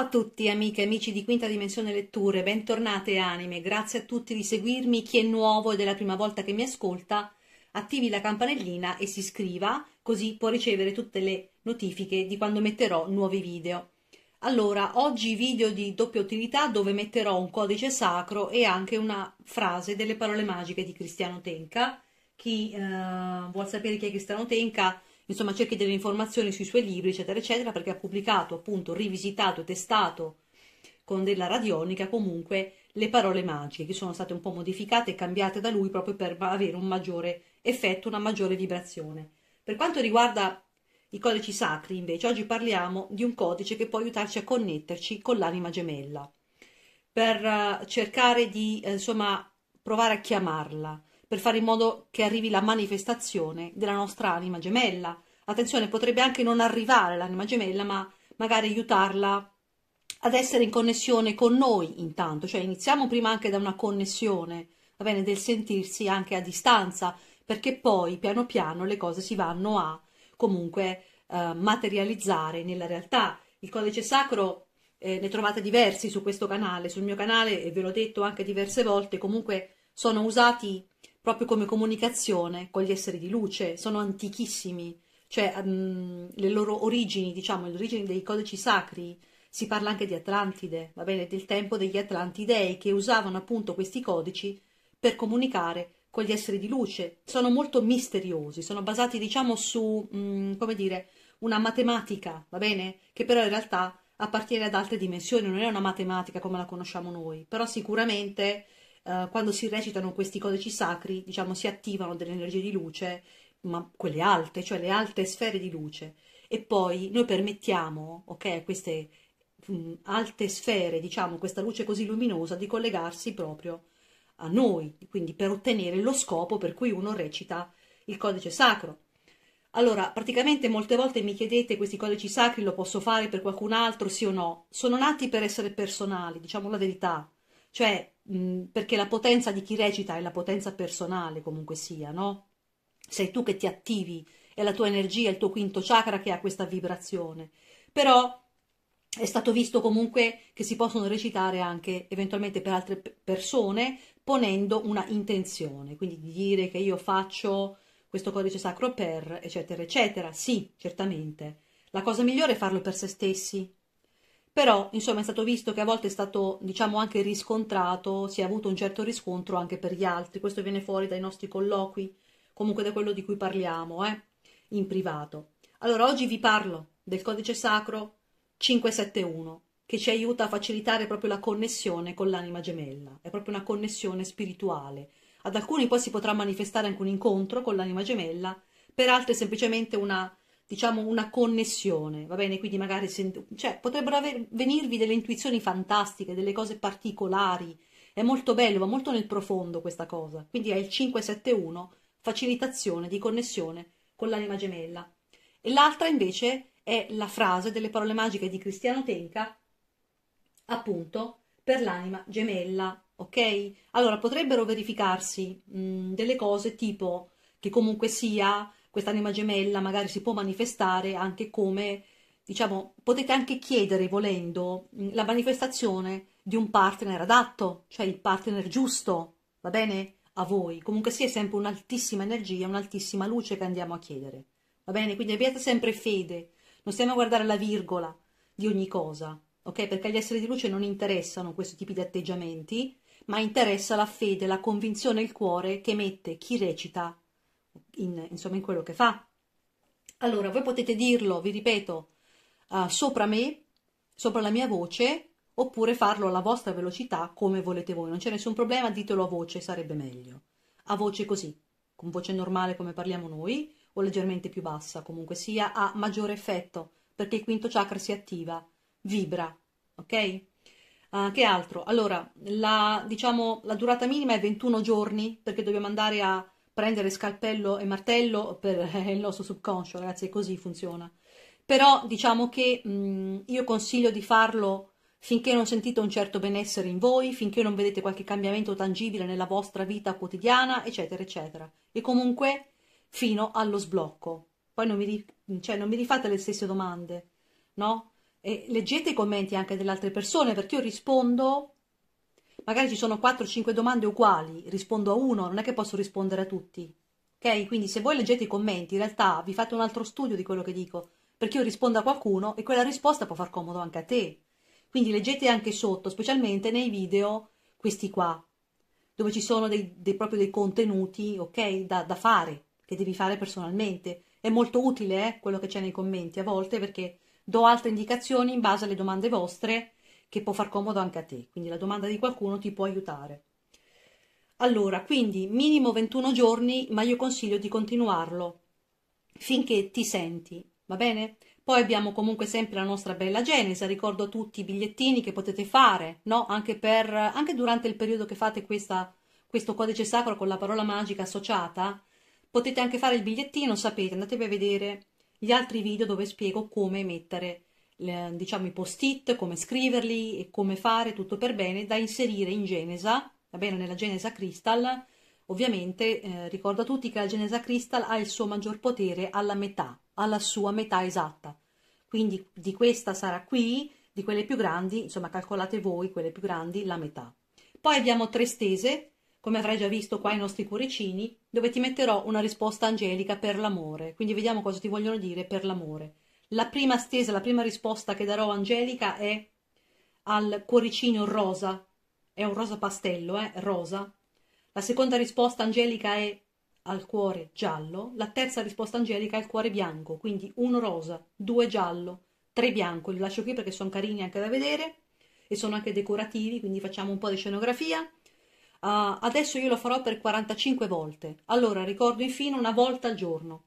Ciao a tutti amiche e amici di Quinta Dimensione Letture, bentornate anime, grazie a tutti di seguirmi, chi è nuovo ed è la prima volta che mi ascolta, attivi la campanellina e si iscriva, così può ricevere tutte le notifiche di quando metterò nuovi video. Allora, oggi video di doppia utilità dove metterò un codice sacro e anche una frase delle parole magiche di Cristiano Tenka. Chi eh, vuol sapere chi è Cristiano Tenca, insomma cerchi delle informazioni sui suoi libri, eccetera, eccetera, perché ha pubblicato, appunto, rivisitato, e testato con della radionica comunque le parole magiche che sono state un po' modificate e cambiate da lui proprio per avere un maggiore effetto, una maggiore vibrazione. Per quanto riguarda i codici sacri, invece, oggi parliamo di un codice che può aiutarci a connetterci con l'anima gemella per eh, cercare di eh, insomma provare a chiamarla, per fare in modo che arrivi la manifestazione della nostra anima gemella. Attenzione, potrebbe anche non arrivare l'anima gemella, ma magari aiutarla ad essere in connessione con noi intanto, cioè iniziamo prima anche da una connessione, va bene, del sentirsi anche a distanza, perché poi piano piano le cose si vanno a comunque eh, materializzare nella realtà. Il codice sacro eh, ne trovate diversi su questo canale, sul mio canale e ve l'ho detto anche diverse volte, comunque sono usati proprio come comunicazione con gli esseri di luce, sono antichissimi, cioè um, le loro origini, diciamo, le origini dei codici sacri, si parla anche di Atlantide, va bene, del tempo degli Atlantidei che usavano appunto questi codici per comunicare con gli esseri di luce. Sono molto misteriosi, sono basati diciamo su, um, come dire, una matematica, va bene, che però in realtà appartiene ad altre dimensioni, non è una matematica come la conosciamo noi, però sicuramente eh, quando si recitano questi codici sacri, diciamo, si attivano delle energie di luce, ma quelle alte, cioè le alte sfere di luce. E poi noi permettiamo, ok, a queste mm, alte sfere, diciamo, questa luce così luminosa, di collegarsi proprio a noi, quindi per ottenere lo scopo per cui uno recita il codice sacro. Allora, praticamente molte volte mi chiedete questi codici sacri lo posso fare per qualcun altro, sì o no? Sono nati per essere personali, diciamo la verità. Cioè, mh, perché la potenza di chi recita è la potenza personale comunque sia, no? Sei tu che ti attivi, è la tua energia, il tuo quinto chakra che ha questa vibrazione. Però è stato visto comunque che si possono recitare anche eventualmente per altre persone ponendo una intenzione, quindi di dire che io faccio questo codice sacro per, eccetera, eccetera. Sì, certamente. La cosa migliore è farlo per se stessi, però insomma è stato visto che a volte è stato diciamo anche riscontrato, si è avuto un certo riscontro anche per gli altri, questo viene fuori dai nostri colloqui, comunque da quello di cui parliamo eh, in privato. Allora oggi vi parlo del codice sacro 571 che ci aiuta a facilitare proprio la connessione con l'anima gemella, è proprio una connessione spirituale. Ad alcuni poi si potrà manifestare anche un incontro con l'anima gemella, per altri semplicemente una diciamo, una connessione, va bene? Quindi magari sent- cioè, potrebbero aver- venirvi delle intuizioni fantastiche, delle cose particolari. È molto bello, va molto nel profondo questa cosa. Quindi è il 571, facilitazione di connessione con l'anima gemella. E l'altra invece è la frase delle parole magiche di Cristiano Tenca, appunto, per l'anima gemella, ok? Allora potrebbero verificarsi mh, delle cose tipo che comunque sia quest'anima gemella magari si può manifestare anche come, diciamo, potete anche chiedere volendo mm, la manifestazione di un partner adatto, cioè il partner giusto, va bene? A voi. Comunque sia sì, sempre un'altissima energia, un'altissima luce che andiamo a chiedere. Va bene? Quindi abbiate sempre fede, non stiamo a guardare la virgola di ogni cosa, ok? Perché agli esseri di luce non interessano questi tipi di atteggiamenti, ma interessa la fede, la convinzione il cuore che mette chi recita in, insomma, in quello che fa. Allora, voi potete dirlo, vi ripeto, uh, sopra me, sopra la mia voce, oppure farlo alla vostra velocità come volete voi. Non c'è nessun problema, ditelo a voce, sarebbe meglio. A voce così, con voce normale come parliamo noi, o leggermente più bassa, comunque sia, ha maggiore effetto, perché il quinto chakra si attiva, vibra, ok? Uh, che altro? Allora, la, diciamo, la durata minima è 21 giorni, perché dobbiamo andare a prendere scalpello e martello per eh, il nostro subconscio, ragazzi, così funziona. Però diciamo che mh, mm, io consiglio di farlo finché non sentite un certo benessere in voi, finché non vedete qualche cambiamento tangibile nella vostra vita quotidiana, eccetera, eccetera. E comunque fino allo sblocco. Poi non mi, cioè, non mi rifate le stesse domande, no? E leggete i commenti anche delle altre persone perché io rispondo magari ci sono 4-5 domande uguali, rispondo a uno, non è che posso rispondere a tutti. Ok? Quindi se voi leggete i commenti, in realtà vi fate un altro studio di quello che dico, perché io rispondo a qualcuno e quella risposta può far comodo anche a te. Quindi leggete anche sotto, specialmente nei video questi qua, dove ci sono dei, dei proprio dei contenuti, ok, da, da, fare, che devi fare personalmente. È molto utile eh, quello che c'è nei commenti a volte perché do altre indicazioni in base alle domande vostre che può far comodo anche a te. Quindi la domanda di qualcuno ti può aiutare. Allora, quindi minimo 21 giorni, ma io consiglio di continuarlo finché ti senti, va bene? Poi abbiamo comunque sempre la nostra bella Genesi, ricordo tutti i bigliettini che potete fare, no? Anche, per, anche durante il periodo che fate questa, questo codice sacro con la parola magica associata, potete anche fare il bigliettino, sapete, andatevi a vedere gli altri video dove spiego come mettere le, diciamo i post-it, come scriverli e come fare tutto per bene, da inserire in Genesa, va bene, nella Genesa Crystal. Ovviamente eh, ricordo a tutti che la Genesa Crystal ha il suo maggior potere alla metà, alla sua metà esatta. Quindi di questa sarà qui, di quelle più grandi, insomma calcolate voi quelle più grandi, la metà. Poi abbiamo tre stese, come avrai già visto qua i nostri cuoricini, dove ti metterò una risposta angelica per l'amore. Quindi vediamo cosa ti vogliono dire per l'amore. La prima stesa, la prima risposta che darò a Angelica è al cuoricino rosa, è un rosa pastello, eh, rosa. La seconda risposta Angelica è al cuore giallo, la terza risposta Angelica è al cuore bianco, quindi uno rosa, due giallo, tre bianco, li lascio qui perché sono carini anche da vedere e sono anche decorativi, quindi facciamo un po' di scenografia. Uh, adesso io lo farò per 45 volte. Allora ricordo infine una volta al giorno.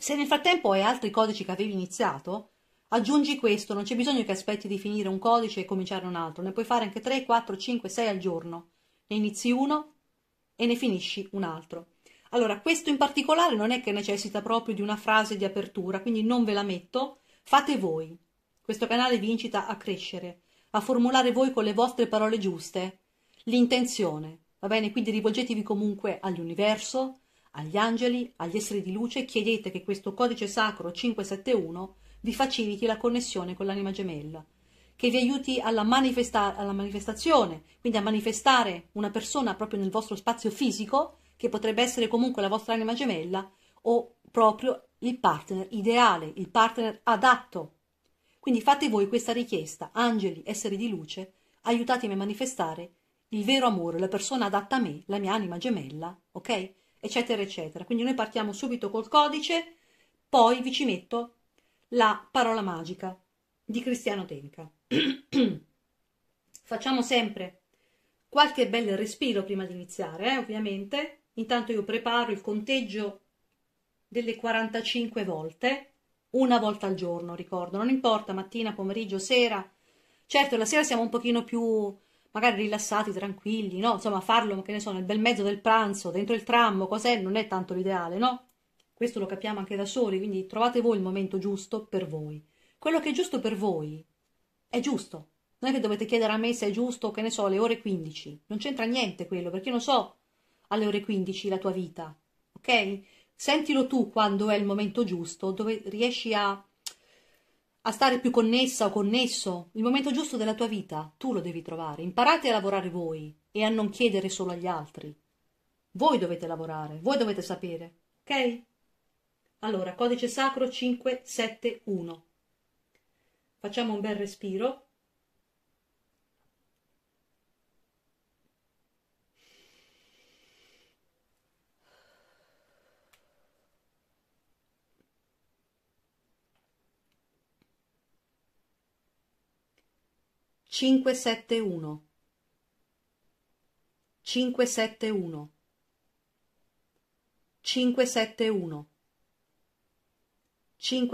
Se nel frattempo hai altri codici che avevi iniziato, aggiungi questo, non c'è bisogno che aspetti di finire un codice e cominciare un altro, ne puoi fare anche 3, 4, 5, 6 al giorno. Ne inizi uno e ne finisci un altro. Allora, questo in particolare non è che necessita proprio di una frase di apertura, quindi non ve la metto, fate voi. Questo canale vi incita a crescere, a formulare voi con le vostre parole giuste l'intenzione, va bene? Quindi rivolgetevi comunque all'universo, agli angeli, agli esseri di luce, chiedete che questo codice sacro 571 vi faciliti la connessione con l'anima gemella, che vi aiuti alla, manifesta- alla manifestazione, quindi a manifestare una persona proprio nel vostro spazio fisico, che potrebbe essere comunque la vostra anima gemella, o proprio il partner ideale, il partner adatto. Quindi fate voi questa richiesta, angeli, esseri di luce, aiutatemi a manifestare il vero amore, la persona adatta a me, la mia anima gemella, ok? eccetera, eccetera. Quindi noi partiamo subito col codice, poi vi ci metto la parola magica di Cristiano Tenca. Facciamo sempre qualche bel respiro prima di iniziare, eh, ovviamente. Intanto io preparo il conteggio delle 45 volte, una volta al giorno, ricordo, non importa mattina, pomeriggio, sera. Certo, la sera siamo un pochino più magari rilassati, tranquilli, no? Insomma, farlo, che ne so, nel bel mezzo del pranzo, dentro il tram, cos'è, non è tanto l'ideale, no? Questo lo capiamo anche da soli, quindi trovate voi il momento giusto per voi. Quello che è giusto per voi è giusto. Non è che dovete chiedere a me se è giusto, che ne so, alle ore 15. Non c'entra niente quello, perché io non so alle ore 15 la tua vita, ok? Sentilo tu quando è il momento giusto, dove riesci a a stare più connessa o connesso. Il momento giusto della tua vita tu lo devi trovare. Imparate a lavorare voi e a non chiedere solo agli altri. Voi dovete lavorare, voi dovete sapere. Ok? Allora, codice sacro 571. Facciamo un bel respiro. 571 571 571 571 571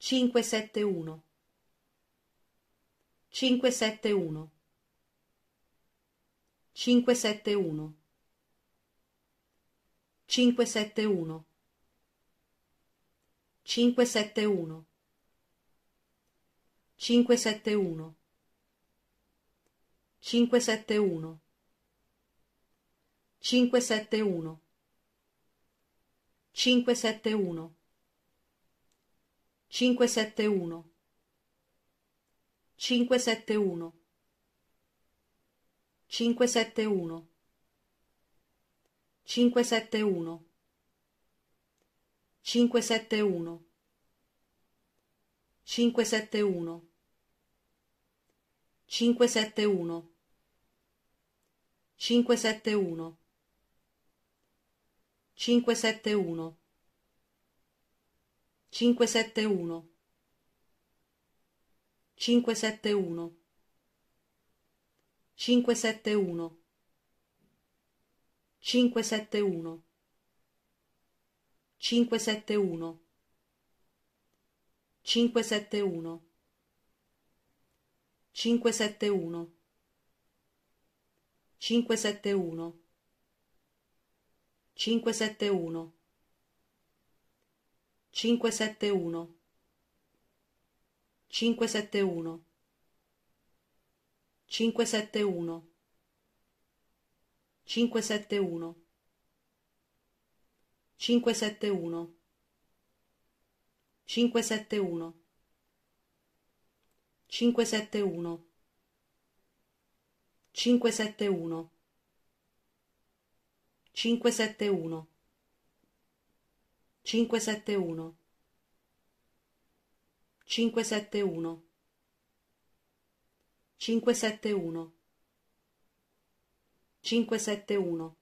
571 571 571 571 571 571 571 571 571 571 571 571 571 571 571 571 571 571 571 571 571 571 571 571 571 571 571 571 571 571 571 571 571 571 571 571 571 571 571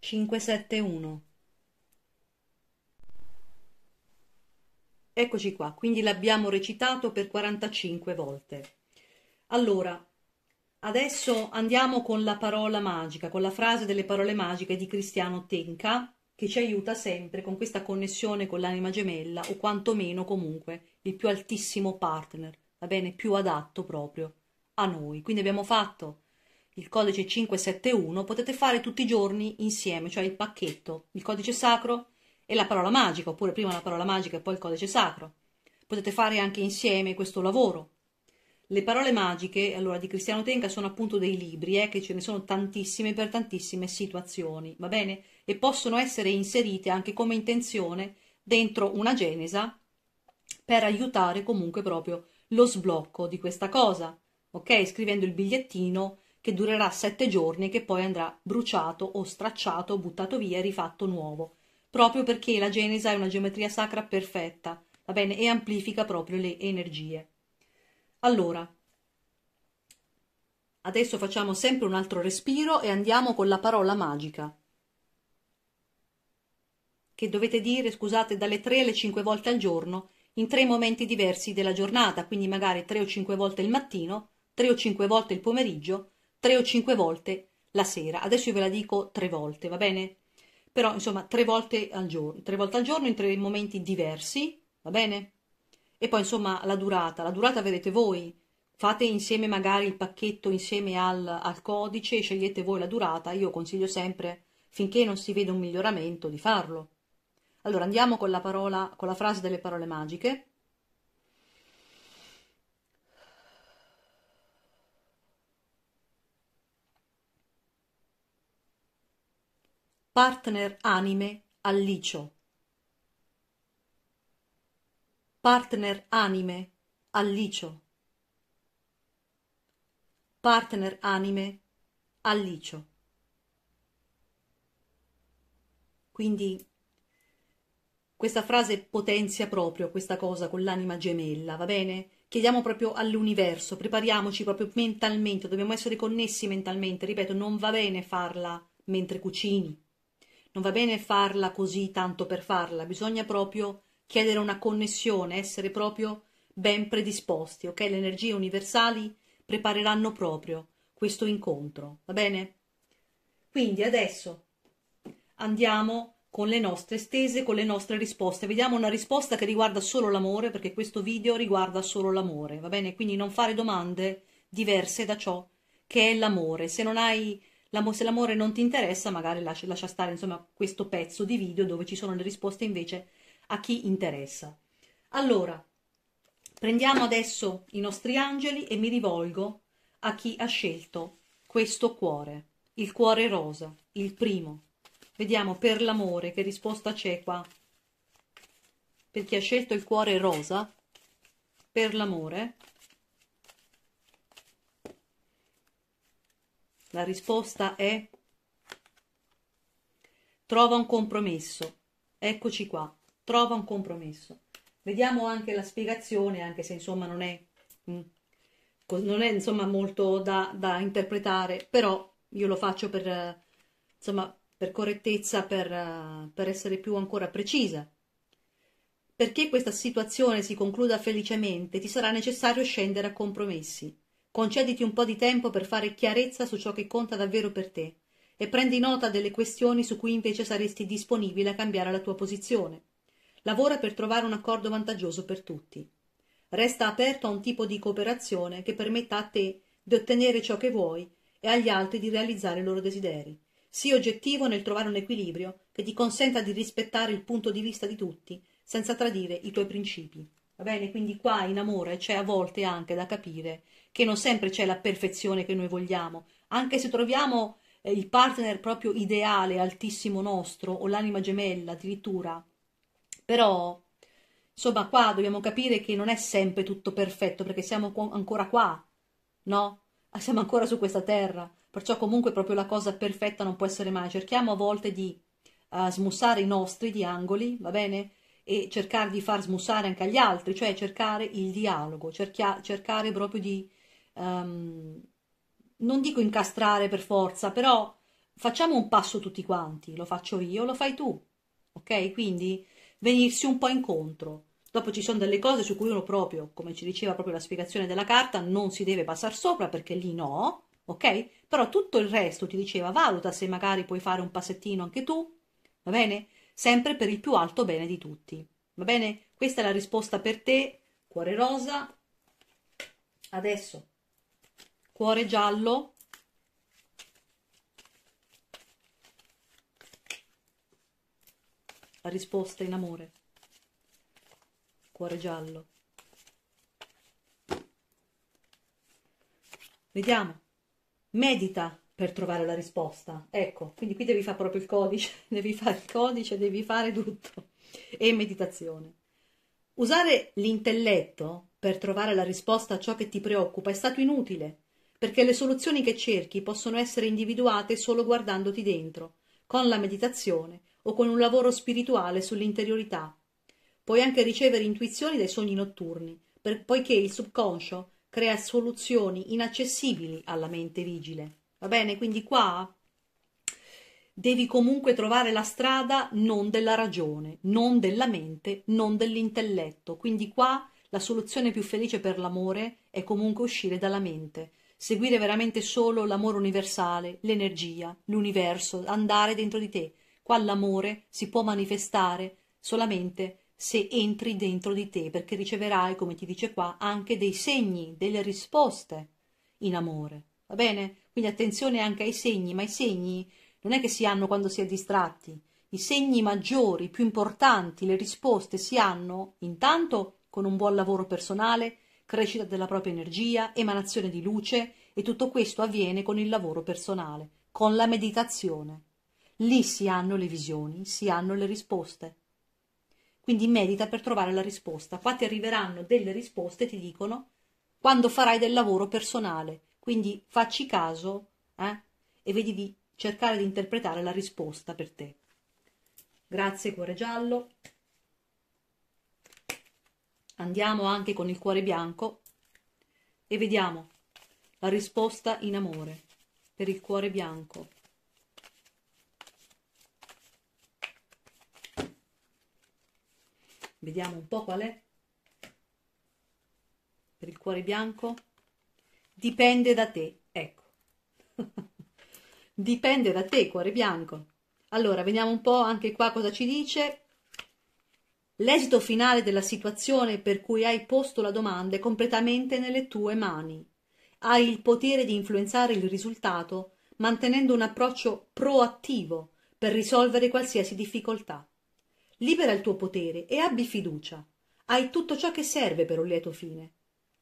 571 Eccoci qua, quindi l'abbiamo recitato per 45 volte. Allora, adesso andiamo con la parola magica, con la frase delle parole magiche di Cristiano Tenka, che ci aiuta sempre con questa connessione con l'anima gemella o quantomeno comunque il più altissimo partner, va bene, più adatto proprio a noi. Quindi abbiamo fatto il codice 571, potete fare tutti i giorni insieme, cioè il pacchetto, il codice sacro, e la parola magica, oppure prima la parola magica e poi il codice sacro. Potete fare anche insieme questo lavoro. Le parole magiche, allora, di Cristiano Tenca sono appunto dei libri, eh, che ce ne sono tantissime per tantissime situazioni, va bene? E possono essere inserite anche come intenzione dentro una genesa per aiutare comunque proprio lo sblocco di questa cosa, ok? Scrivendo il bigliettino che durerà sette giorni e che poi andrà bruciato o stracciato, buttato via e rifatto nuovo proprio perché la Genesi è una geometria sacra perfetta, va bene, e amplifica proprio le energie. Allora, adesso facciamo sempre un altro respiro e andiamo con la parola magica che dovete dire, scusate, dalle 3 alle 5 volte al giorno in tre momenti diversi della giornata, quindi magari 3 o 5 volte il mattino, 3 o 5 volte il pomeriggio, 3 o 5 volte la sera. Adesso io ve la dico 3 volte, va bene? però insomma tre volte al giorno, tre volte al giorno in tre momenti diversi, va bene? E poi insomma la durata, la durata vedete voi, fate insieme magari il pacchetto insieme al, al codice, scegliete voi la durata, io consiglio sempre finché non si vede un miglioramento di farlo. Allora andiamo con la, parola, con la frase delle parole magiche. Partner anime Allicio. Partner anime Allicio. Partner anime Allicio. Quindi questa frase potenzia proprio questa cosa con l'anima gemella, va bene? Chiediamo proprio all'universo, prepariamoci proprio mentalmente, dobbiamo essere connessi mentalmente, ripeto, non va bene farla mentre cucini, non va bene farla così tanto per farla, bisogna proprio chiedere una connessione, essere proprio ben predisposti, ok? Le energie universali prepareranno proprio questo incontro, va bene? Quindi adesso andiamo con le nostre stese, con le nostre risposte. Vediamo una risposta che riguarda solo l'amore, perché questo video riguarda solo l'amore, va bene? Quindi non fare domande diverse da ciò che è l'amore. Se non hai se l'amore non ti interessa, magari lascia, lascia stare insomma, questo pezzo di video dove ci sono le risposte invece a chi interessa. Allora, prendiamo adesso i nostri angeli e mi rivolgo a chi ha scelto questo cuore, il cuore rosa, il primo. Vediamo per l'amore che risposta c'è qua. Per chi ha scelto il cuore rosa, per l'amore, La risposta è trova un compromesso. Eccoci qua, trova un compromesso. Vediamo anche la spiegazione, anche se insomma non è, mm, non è insomma, molto da, da, interpretare, però io lo faccio per, insomma, per correttezza, per, per essere più ancora precisa. Perché questa situazione si concluda felicemente, ti sarà necessario scendere a compromessi. Concediti un po' di tempo per fare chiarezza su ciò che conta davvero per te e prendi nota delle questioni su cui invece saresti disponibile a cambiare la tua posizione. Lavora per trovare un accordo vantaggioso per tutti. Resta aperto a un tipo di cooperazione che permetta a te di ottenere ciò che vuoi e agli altri di realizzare i loro desideri. Sii oggettivo nel trovare un equilibrio che ti consenta di rispettare il punto di vista di tutti senza tradire i tuoi principi. Va bene, quindi qua in amore c'è a volte anche da capire che non sempre c'è la perfezione che noi vogliamo, anche se troviamo eh, il partner proprio ideale, altissimo nostro, o l'anima gemella addirittura. Però, insomma, qua dobbiamo capire che non è sempre tutto perfetto, perché siamo qu- ancora qua, no? Ah, siamo ancora su questa terra, perciò comunque proprio la cosa perfetta non può essere mai. Cerchiamo a volte di uh, smussare i nostri diangoli, va bene? e cercare di far smussare anche agli altri, cioè cercare il dialogo, cerchia- cercare proprio di um, non dico incastrare per forza, però facciamo un passo tutti quanti, lo faccio io, lo fai tu, ok? Quindi venirsi un po' incontro. Dopo ci sono delle cose su cui uno proprio, come ci diceva proprio la spiegazione della carta, non si deve passare sopra perché lì no, ok? Però tutto il resto ti diceva valuta se magari puoi fare un passettino anche tu, va bene? Sempre per il più alto bene di tutti, va bene? Questa è la risposta per te, cuore rosa. Adesso cuore giallo la risposta in amore cuore giallo vediamo medita per trovare la risposta ecco quindi qui devi fare proprio il codice devi fare il codice devi fare tutto e meditazione usare l'intelletto per trovare la risposta a ciò che ti preoccupa è stato inutile perché le soluzioni che cerchi possono essere individuate solo guardandoti dentro, con la meditazione o con un lavoro spirituale sull'interiorità. Puoi anche ricevere intuizioni dai sogni notturni, per, poiché il subconscio crea soluzioni inaccessibili alla mente vigile. Va bene? Quindi qua devi comunque trovare la strada non della ragione, non della mente, non dell'intelletto. Quindi qua la soluzione più felice per l'amore è comunque uscire dalla mente, seguire veramente solo l'amore universale, l'energia, l'universo, andare dentro di te. Qua l'amore si può manifestare solamente se entri dentro di te, perché riceverai, come ti dice qua, anche dei segni, delle risposte in amore. Va bene? Quindi attenzione anche ai segni, ma i segni non è che si hanno quando si è distratti. I segni maggiori, più importanti, le risposte si hanno intanto con un buon lavoro personale, crescita della propria energia, emanazione di luce e tutto questo avviene con il lavoro personale, con la meditazione. Lì si hanno le visioni, si hanno le risposte. Quindi medita per trovare la risposta. Qua ti arriveranno delle risposte, ti dicono, quando farai del lavoro personale. Quindi facci caso eh, e vedi di cercare di interpretare la risposta per te. Grazie, cuore giallo. Andiamo anche con il cuore bianco e vediamo la risposta in amore per il cuore bianco. Vediamo un po' qual è. Per il cuore bianco dipende da te, ecco. dipende da te, cuore bianco. Allora, vediamo un po' anche qua cosa ci dice L'esito finale della situazione per cui hai posto la domanda è completamente nelle tue mani. Hai il potere di influenzare il risultato mantenendo un approccio proattivo per risolvere qualsiasi difficoltà. Libera il tuo potere e abbi fiducia. Hai tutto ciò che serve per un lieto fine.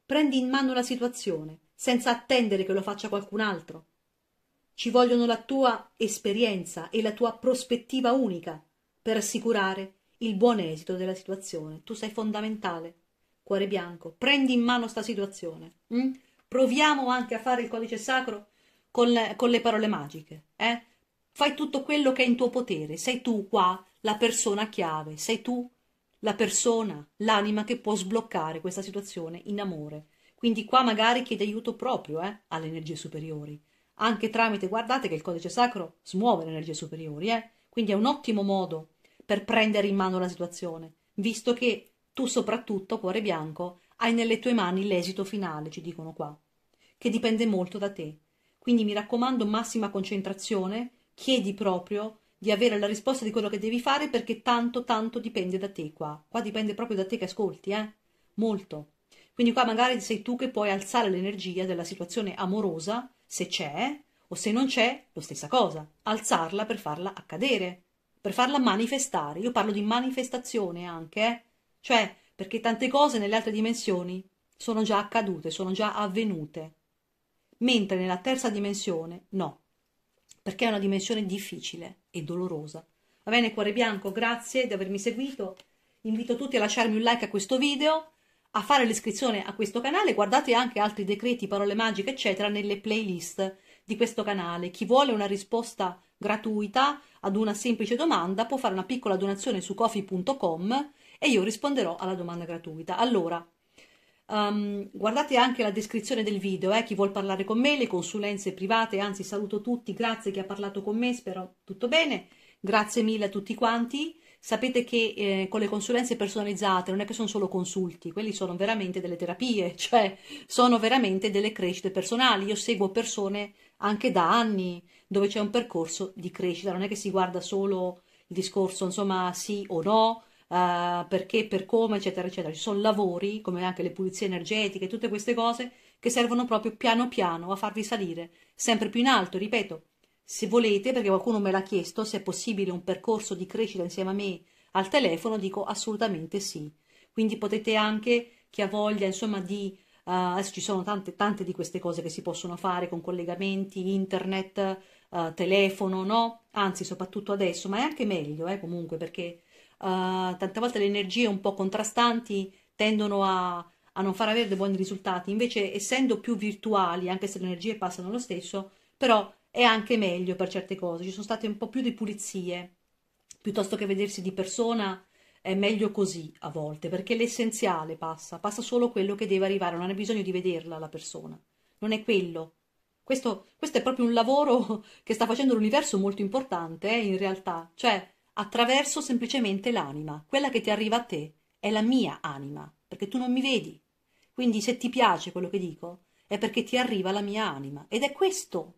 Prendi in mano la situazione, senza attendere che lo faccia qualcun altro. Ci vogliono la tua esperienza e la tua prospettiva unica per assicurare il buon esito della situazione. Tu sei fondamentale. Cuore bianco, prendi in mano sta situazione. Hm? Proviamo anche a fare il codice sacro con le, con le parole magiche. Eh? Fai tutto quello che è in tuo potere. Sei tu qua la persona chiave. Sei tu la persona, l'anima che può sbloccare questa situazione in amore. Quindi qua magari chiedi aiuto proprio eh, alle energie superiori. Anche tramite, guardate che il codice sacro smuove le energie superiori. Eh? Quindi è un ottimo modo per prendere in mano la situazione, visto che tu soprattutto, cuore bianco, hai nelle tue mani l'esito finale, ci dicono qua, che dipende molto da te. Quindi mi raccomando massima concentrazione, chiedi proprio di avere la risposta di quello che devi fare perché tanto tanto dipende da te qua. Qua dipende proprio da te che ascolti, eh? Molto. Quindi qua magari sei tu che puoi alzare l'energia della situazione amorosa, se c'è, o se non c'è, lo stessa cosa, alzarla per farla accadere per farla manifestare. Io parlo di manifestazione anche, eh? cioè perché tante cose nelle altre dimensioni sono già accadute, sono già avvenute, mentre nella terza dimensione no, perché è una dimensione difficile e dolorosa. Va bene, cuore bianco, grazie di avermi seguito. Invito tutti a lasciarmi un like a questo video, a fare l'iscrizione a questo canale, guardate anche altri decreti, parole magiche, eccetera, nelle playlist di questo canale. Chi vuole una risposta gratuita ad una semplice domanda può fare una piccola donazione su cofi.com e io risponderò alla domanda gratuita. Allora, um, guardate anche la descrizione del video, eh, chi vuol parlare con me, le consulenze private, anzi saluto tutti, grazie chi ha parlato con me, spero tutto bene, grazie mille a tutti quanti. Sapete che eh, con le consulenze personalizzate non è che sono solo consulti, quelli sono veramente delle terapie, cioè sono veramente delle crescite personali. Io seguo persone anche da anni, dove c'è un percorso di crescita, non è che si guarda solo il discorso, insomma, sì o no, uh, perché, per come, eccetera, eccetera. Ci sono lavori, come anche le pulizie energetiche, tutte queste cose che servono proprio piano piano a farvi salire sempre più in alto, ripeto, se volete, perché qualcuno me l'ha chiesto, se è possibile un percorso di crescita insieme a me al telefono, dico assolutamente sì. Quindi potete anche, chi ha voglia, insomma, di eh, adesso ci sono tante, tante di queste cose che si possono fare con collegamenti, internet, eh, telefono, no? Anzi, soprattutto adesso, ma è anche meglio eh, comunque perché eh, tante volte le energie un po' contrastanti tendono a, a non far avere dei buoni risultati. Invece, essendo più virtuali, anche se le energie passano lo stesso, però è anche meglio per certe cose. Ci sono state un po' più di pulizie, piuttosto che vedersi di persona è meglio così a volte, perché l'essenziale passa, passa solo quello che deve arrivare, non hai bisogno di vederla la persona, non è quello. Questo, questo è proprio un lavoro che sta facendo l'universo molto importante, eh, in realtà, cioè attraverso semplicemente l'anima, quella che ti arriva a te è la mia anima, perché tu non mi vedi. Quindi se ti piace quello che dico, è perché ti arriva la mia anima ed è questo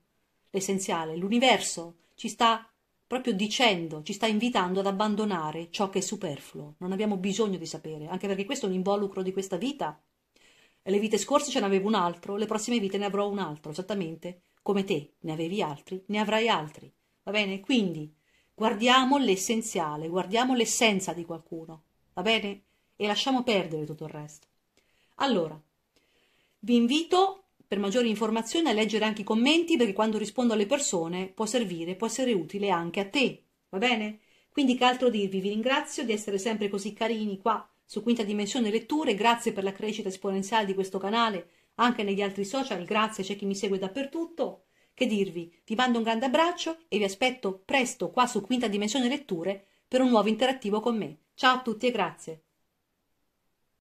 l'essenziale, l'universo ci sta proprio dicendo, ci sta invitando ad abbandonare ciò che è superfluo. Non abbiamo bisogno di sapere, anche perché questo è un involucro di questa vita. E le vite scorse ce n'avevo un altro, le prossime vite ne avrò un altro, esattamente come te ne avevi altri, ne avrai altri. Va bene? Quindi guardiamo l'essenziale, guardiamo l'essenza di qualcuno, va bene? E lasciamo perdere tutto il resto. Allora, vi invito per maggiori informazioni a leggere anche i commenti perché quando rispondo alle persone può servire, può essere utile anche a te. Va bene? Quindi che altro dirvi? Vi ringrazio di essere sempre così carini qua su Quinta Dimensione Letture, grazie per la crescita esponenziale di questo canale, anche negli altri social, grazie c'è chi mi segue dappertutto. Che dirvi? Vi mando un grande abbraccio e vi aspetto presto qua su Quinta Dimensione Letture per un nuovo interattivo con me. Ciao a tutti e grazie.